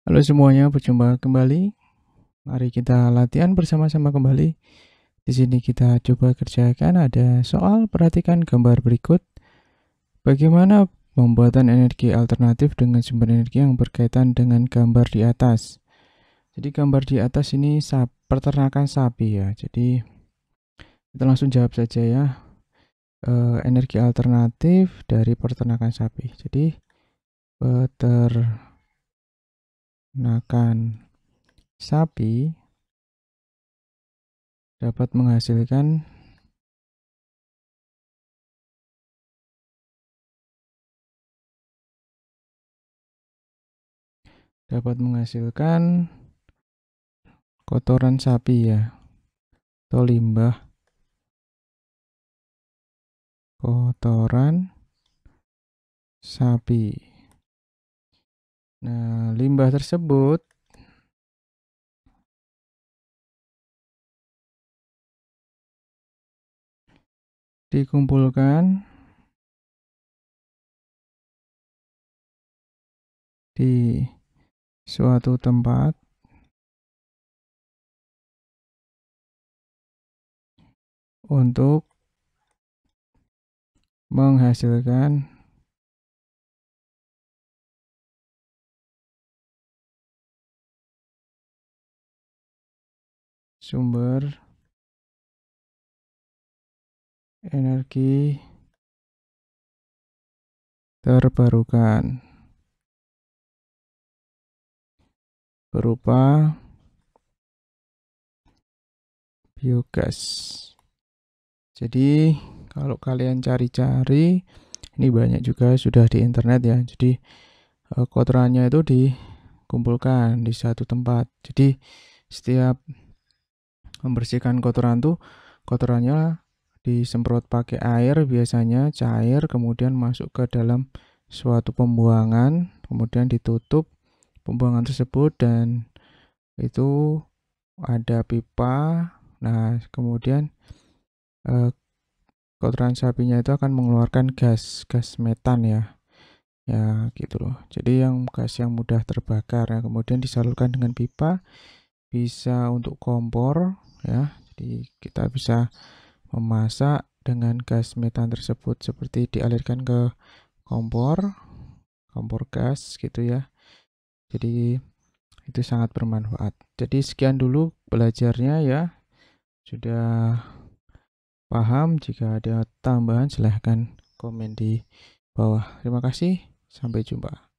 Halo semuanya, berjumpa kembali. Mari kita latihan bersama-sama kembali. Di sini kita coba kerjakan ada soal perhatikan gambar berikut. Bagaimana pembuatan energi alternatif dengan sumber energi yang berkaitan dengan gambar di atas. Jadi gambar di atas ini sap peternakan sapi ya. Jadi kita langsung jawab saja ya. E, energi alternatif dari peternakan sapi. Jadi peter menggunakan sapi dapat menghasilkan dapat menghasilkan kotoran sapi ya atau limbah kotoran sapi Nah, limbah tersebut dikumpulkan di suatu tempat untuk menghasilkan sumber energi terbarukan berupa biogas. Jadi kalau kalian cari-cari ini banyak juga sudah di internet ya. Jadi eh, kotorannya itu dikumpulkan di satu tempat. Jadi setiap membersihkan kotoran tuh kotorannya disemprot pakai air biasanya cair kemudian masuk ke dalam suatu pembuangan kemudian ditutup pembuangan tersebut dan itu ada pipa nah kemudian eh, kotoran sapinya itu akan mengeluarkan gas gas metan ya ya gitu loh jadi yang gas yang mudah terbakar ya kemudian disalurkan dengan pipa bisa untuk kompor ya. Jadi kita bisa memasak dengan gas metan tersebut seperti dialirkan ke kompor, kompor gas gitu ya. Jadi itu sangat bermanfaat. Jadi sekian dulu belajarnya ya. Sudah paham jika ada tambahan silahkan komen di bawah. Terima kasih, sampai jumpa.